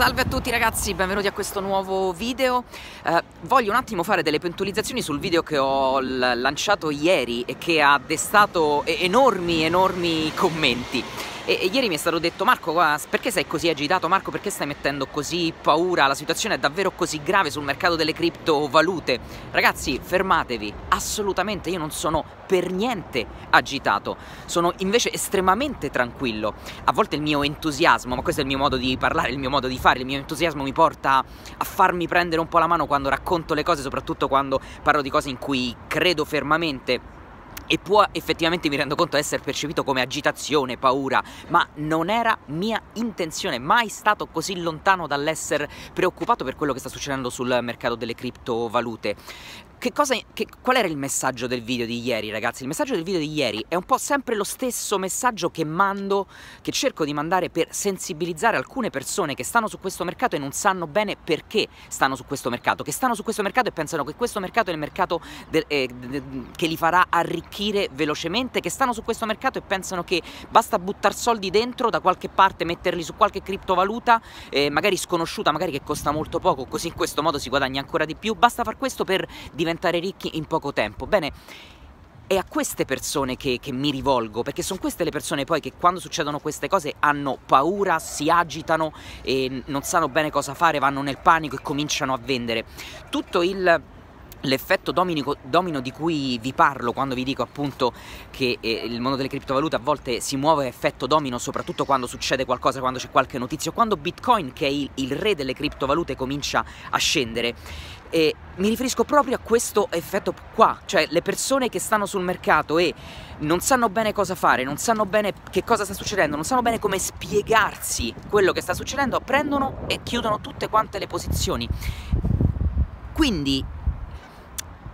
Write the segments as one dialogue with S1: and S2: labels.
S1: Salve a tutti ragazzi, benvenuti a questo nuovo video. Eh, voglio un attimo fare delle puntualizzazioni sul video che ho lanciato ieri e che ha destato enormi, enormi commenti. E, e ieri mi è stato detto Marco, perché sei così agitato? Marco, perché stai mettendo così paura? La situazione è davvero così grave sul mercato delle criptovalute. Ragazzi, fermatevi, assolutamente io non sono per niente agitato, sono invece estremamente tranquillo. A volte il mio entusiasmo, ma questo è il mio modo di parlare, il mio modo di fare, il mio entusiasmo mi porta a farmi prendere un po' la mano quando racconto le cose, soprattutto quando parlo di cose in cui credo fermamente e può effettivamente mi rendo conto essere percepito come agitazione, paura, ma non era mia intenzione, mai stato così lontano dall'essere preoccupato per quello che sta succedendo sul mercato delle criptovalute. Che cosa, che, qual era il messaggio del video di ieri, ragazzi? Il messaggio del video di ieri è un po' sempre lo stesso messaggio che mando, che cerco di mandare per sensibilizzare alcune persone che stanno su questo mercato e non sanno bene perché stanno su questo mercato, che stanno su questo mercato e pensano che questo mercato è il mercato de, eh, de, che li farà arricchire velocemente, che stanno su questo mercato e pensano che basta buttare soldi dentro da qualche parte, metterli su qualche criptovaluta, eh, magari sconosciuta, magari che costa molto poco, così in questo modo si guadagna ancora di più, basta far questo per diventare diventare ricchi in poco tempo. Bene, è a queste persone che, che, mi rivolgo, perché sono queste le persone poi che quando succedono queste cose hanno paura, si agitano e non sanno bene cosa fare, vanno nel panico e cominciano a vendere. Tutto il L'effetto domino, domino, di cui vi parlo quando vi dico appunto che eh, il mondo delle criptovalute a volte si muove a effetto domino, soprattutto quando succede qualcosa, quando c'è qualche notizia, quando Bitcoin, che è il, il re delle criptovalute, comincia a scendere. E mi riferisco proprio a questo effetto qua, cioè le persone che stanno sul mercato e non sanno bene cosa fare, non sanno bene che cosa sta succedendo, non sanno bene come spiegarsi quello che sta succedendo, prendono e chiudono tutte quante le posizioni. Quindi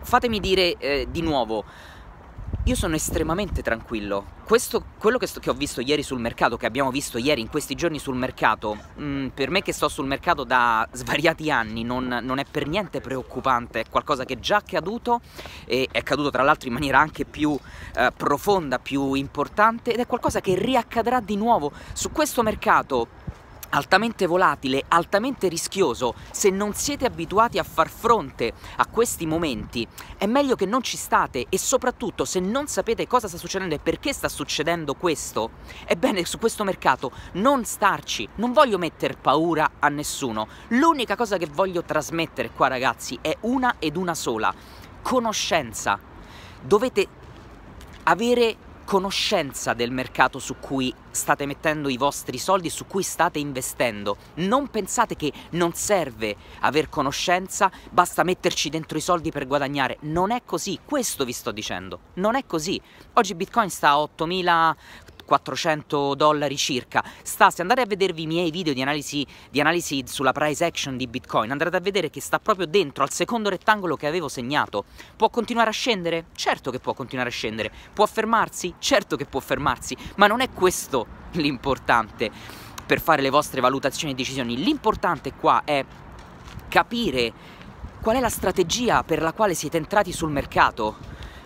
S1: fatemi dire eh, di nuovo, io sono estremamente tranquillo. Questo, quello che, sto, che, ho visto ieri sul mercato, che abbiamo visto ieri in questi giorni sul mercato, mh, mm, per me che sto sul mercato da svariati anni, non, non, è per niente preoccupante, è qualcosa che è già accaduto, e è accaduto tra l'altro in maniera anche più eh, profonda, più importante, ed è qualcosa che riaccadrà di nuovo su questo mercato altamente volatile, altamente rischioso, se non siete abituati a far fronte a questi momenti, è meglio che non ci state e soprattutto se non sapete cosa sta succedendo e perché sta succedendo questo, ebbene su questo mercato non starci, non voglio mettere paura a nessuno, l'unica cosa che voglio trasmettere qua ragazzi è una ed una sola, conoscenza. Dovete avere conoscenza del mercato su cui state mettendo i vostri soldi e su cui state investendo. Non pensate che non serve aver conoscenza, basta metterci dentro i soldi per guadagnare. Non è così, questo vi sto dicendo. Non è così. Oggi Bitcoin sta a 8.000 400 dollari circa. Sta, se andate a vedervi i miei video di analisi, di analisi sulla price action di Bitcoin, andrete a vedere che sta proprio dentro al secondo rettangolo che avevo segnato. Può continuare a scendere? Certo che può continuare a scendere. Può fermarsi? Certo che può fermarsi, ma non è questo l'importante per fare le vostre valutazioni e decisioni. L'importante qua è capire qual è la strategia per la quale siete entrati sul mercato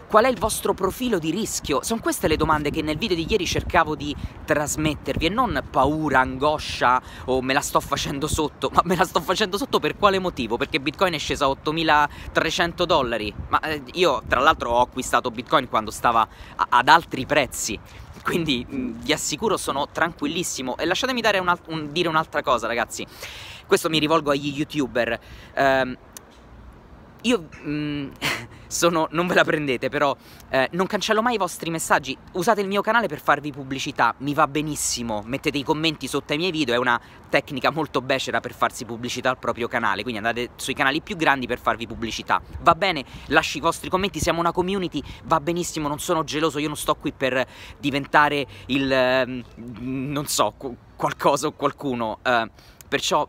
S1: Qual è il vostro profilo di rischio? Sono queste le domande che nel video di ieri cercavo di trasmettervi e non paura, angoscia o oh, me la sto facendo sotto, ma me la sto facendo sotto per quale motivo? Perché Bitcoin è scesa a 8.300 dollari, ma eh, io tra l'altro ho acquistato Bitcoin quando stava ad altri prezzi quindi mm, vi assicuro sono tranquillissimo e lasciatemi un, un, dire un'altra cosa ragazzi questo mi rivolgo agli youtuber eh, io mm, sono, non ve la prendete però, eh, non cancello mai i vostri messaggi, usate il mio canale per farvi pubblicità, mi va benissimo, mettete i commenti sotto ai miei video, è una tecnica molto becera per farsi pubblicità al proprio canale, quindi andate sui canali più grandi per farvi pubblicità, va bene, lasci i vostri commenti, siamo una community, va benissimo, non sono geloso, io non sto qui per diventare il, eh, non so, qualcosa o qualcuno, eh, perciò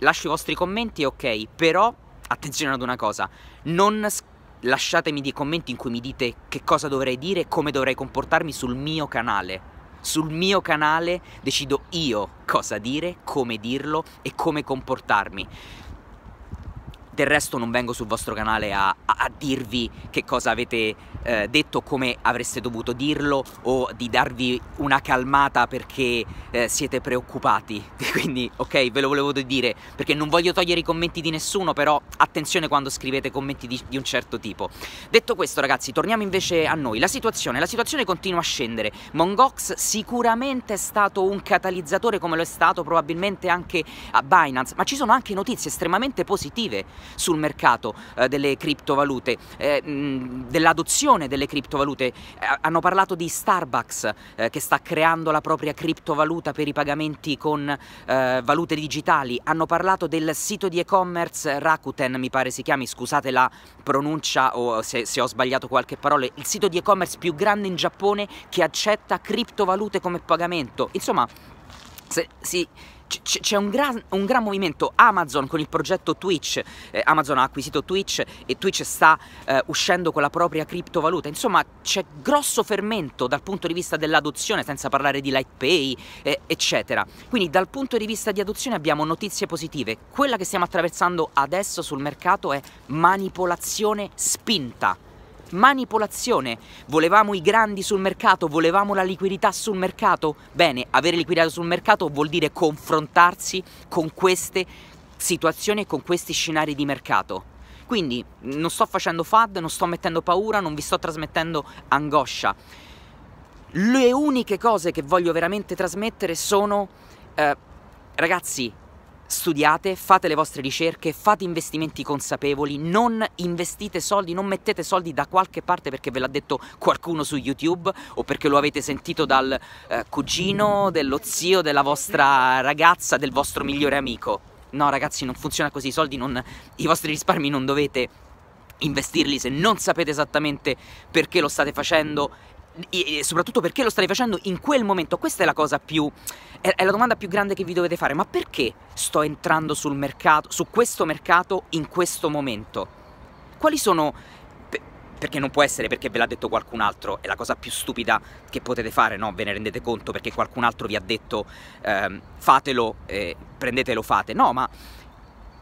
S1: lascio i vostri commenti, ok, però attenzione ad una cosa, non lasciatemi dei commenti in cui mi dite che cosa dovrei dire e come dovrei comportarmi sul mio canale. Sul mio canale decido io cosa dire, come dirlo e come comportarmi. Del resto non vengo sul vostro canale a, a, a dirvi che cosa avete eh, detto, come avreste dovuto dirlo o di darvi una calmata perché eh, siete preoccupati. Quindi ok, ve lo volevo dire perché non voglio togliere i commenti di nessuno, però attenzione quando scrivete commenti di, di un certo tipo. Detto questo ragazzi, torniamo invece a noi. La situazione, la situazione continua a scendere. Mongox sicuramente è stato un catalizzatore come lo è stato probabilmente anche a Binance, ma ci sono anche notizie estremamente positive sul mercato eh, delle criptovalute, eh, dell'adozione delle criptovalute. Eh, hanno parlato di Starbucks eh, che sta creando la propria criptovaluta per i pagamenti con eh, valute digitali, hanno parlato del sito di e-commerce Rakuten, mi pare si chiami, scusate la pronuncia o se, se ho sbagliato qualche parola, il sito di e-commerce più grande in Giappone che accetta criptovalute come pagamento. Insomma, se si c'è un gran, un gran, movimento Amazon con il progetto Twitch, eh, Amazon ha acquisito Twitch e Twitch sta eh, uscendo con la propria criptovaluta, insomma c'è grosso fermento dal punto di vista dell'adozione, senza parlare di LightPay, eh, eccetera. Quindi dal punto di vista di adozione abbiamo notizie positive, quella che stiamo attraversando adesso sul mercato è manipolazione spinta manipolazione. Volevamo i grandi sul mercato, volevamo la liquidità sul mercato. Bene, avere liquidità sul mercato vuol dire confrontarsi con queste situazioni e con questi scenari di mercato. Quindi non sto facendo FAD, non sto mettendo paura, non vi sto trasmettendo angoscia. Le uniche cose che voglio veramente trasmettere sono, eh, ragazzi, studiate, fate le vostre ricerche, fate investimenti consapevoli, non investite soldi, non mettete soldi da qualche parte perché ve l'ha detto qualcuno su YouTube o perché lo avete sentito dal eh, cugino, dello zio, della vostra ragazza, del vostro migliore amico. No ragazzi, non funziona così, i soldi non... i vostri risparmi non dovete investirli se non sapete esattamente perché lo state facendo e soprattutto perché lo stai facendo in quel momento. Questa è la cosa più è, la domanda più grande che vi dovete fare, ma perché sto entrando sul mercato, su questo mercato in questo momento? Quali sono perché non può essere perché ve l'ha detto qualcun altro, è la cosa più stupida che potete fare, no? Ve ne rendete conto perché qualcun altro vi ha detto ehm, fatelo, eh, prendetelo, fate. No, ma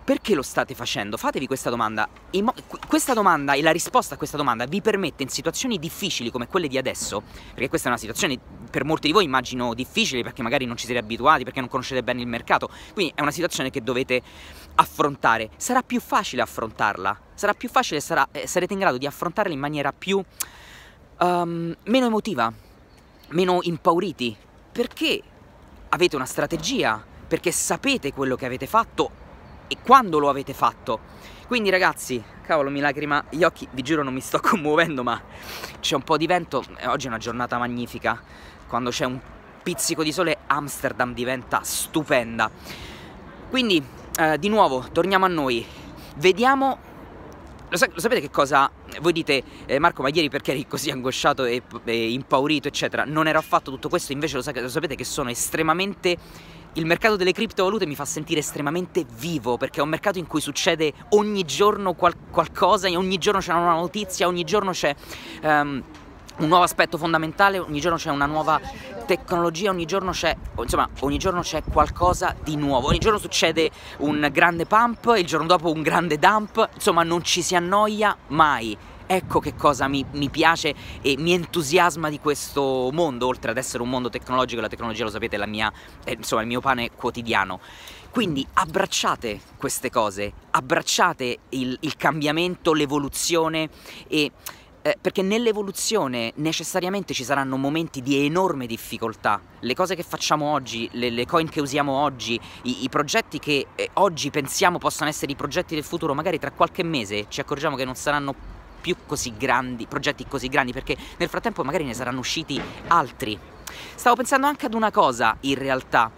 S1: perché lo state facendo? Fatevi questa domanda. Mo- questa domanda e la risposta a questa domanda vi permette in situazioni difficili come quelle di adesso, perché questa è una situazione per molti di voi immagino difficile perché magari non ci siete abituati, perché non conoscete bene il mercato, quindi è una situazione che dovete affrontare. Sarà più facile affrontarla, sarà più facile, sarà, eh, sarete in grado di affrontarla in maniera più... Um, meno emotiva, meno impauriti, perché avete una strategia, perché sapete quello che avete fatto e quando lo avete fatto. Quindi ragazzi, cavolo mi lacrima gli occhi, vi giuro non mi sto commuovendo ma c'è un po' di vento, eh, oggi è una giornata magnifica, quando c'è un pizzico di sole Amsterdam diventa stupenda. Quindi eh, di nuovo torniamo a noi, vediamo lo, sa lo, sapete che cosa? Voi dite, eh, Marco, ma ieri perché eri così angosciato e, e, impaurito, eccetera? Non era affatto tutto questo, invece lo, sa lo sapete che sono estremamente... Il mercato delle criptovalute mi fa sentire estremamente vivo perché è un mercato in cui succede ogni giorno qual qualcosa, ogni giorno c'è una notizia, ogni giorno c'è... Um, un nuovo aspetto fondamentale, ogni giorno c'è una nuova tecnologia, ogni giorno c'è, insomma, ogni giorno c'è qualcosa di nuovo, ogni giorno succede un grande pump, il giorno dopo un grande dump, insomma non ci si annoia mai. Ecco che cosa mi, mi piace e mi entusiasma di questo mondo, oltre ad essere un mondo tecnologico, la tecnologia lo sapete è, mia, è insomma, il mio pane quotidiano. Quindi abbracciate queste cose, abbracciate il, il cambiamento, l'evoluzione e eh, perché nell'evoluzione necessariamente ci saranno momenti di enorme difficoltà. Le cose che facciamo oggi, le, le coin che usiamo oggi, i, i progetti che eh, oggi pensiamo possano essere i progetti del futuro, magari tra qualche mese ci accorgiamo che non saranno più così grandi, progetti così grandi, perché nel frattempo magari ne saranno usciti altri. Stavo pensando anche ad una cosa, in realtà.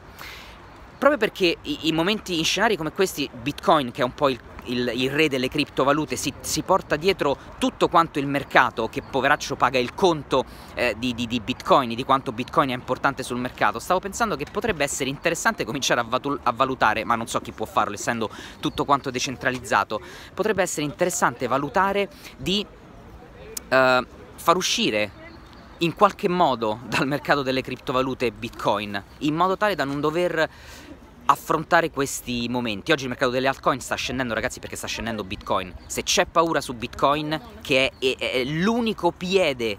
S1: Proprio perché i, i momenti in scenari come questi, Bitcoin, che è un po' il il, il re delle criptovalute si, si, porta dietro tutto quanto il mercato che poveraccio paga il conto eh, di, di, di, bitcoin, di quanto bitcoin è importante sul mercato, stavo pensando che potrebbe essere interessante cominciare a, vatul- a valutare, ma non so chi può farlo essendo tutto quanto decentralizzato, potrebbe essere interessante valutare di eh, far uscire in qualche modo dal mercato delle criptovalute bitcoin, in modo tale da non dover affrontare questi momenti. Oggi il mercato delle altcoin sta scendendo, ragazzi, perché sta scendendo Bitcoin. Se c'è paura su Bitcoin, che è, è, è l'unico piede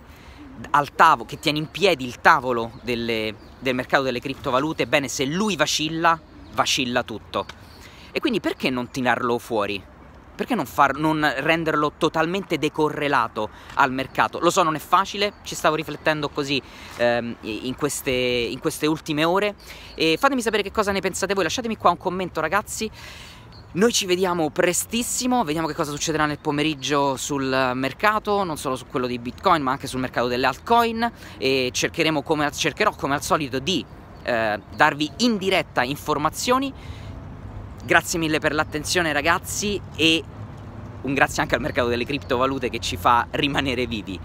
S1: al tavolo, che tiene in piedi il tavolo delle, del mercato delle criptovalute, ebbene, se lui vacilla, vacilla tutto. E quindi perché non tirarlo fuori? perché non, far, non, renderlo totalmente decorrelato al mercato? Lo so, non è facile, ci stavo riflettendo così ehm, in, queste, in queste ultime ore e fatemi sapere che cosa ne pensate voi, lasciatemi qua un commento ragazzi. Noi ci vediamo prestissimo, vediamo che cosa succederà nel pomeriggio sul mercato, non solo su quello di Bitcoin ma anche sul mercato delle altcoin e come, cercherò come al solito di eh, darvi in diretta informazioni Grazie mille per l'attenzione ragazzi e un grazie anche al mercato delle criptovalute che ci fa rimanere vivi.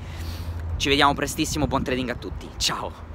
S1: Ci vediamo prestissimo, buon trading a tutti, ciao!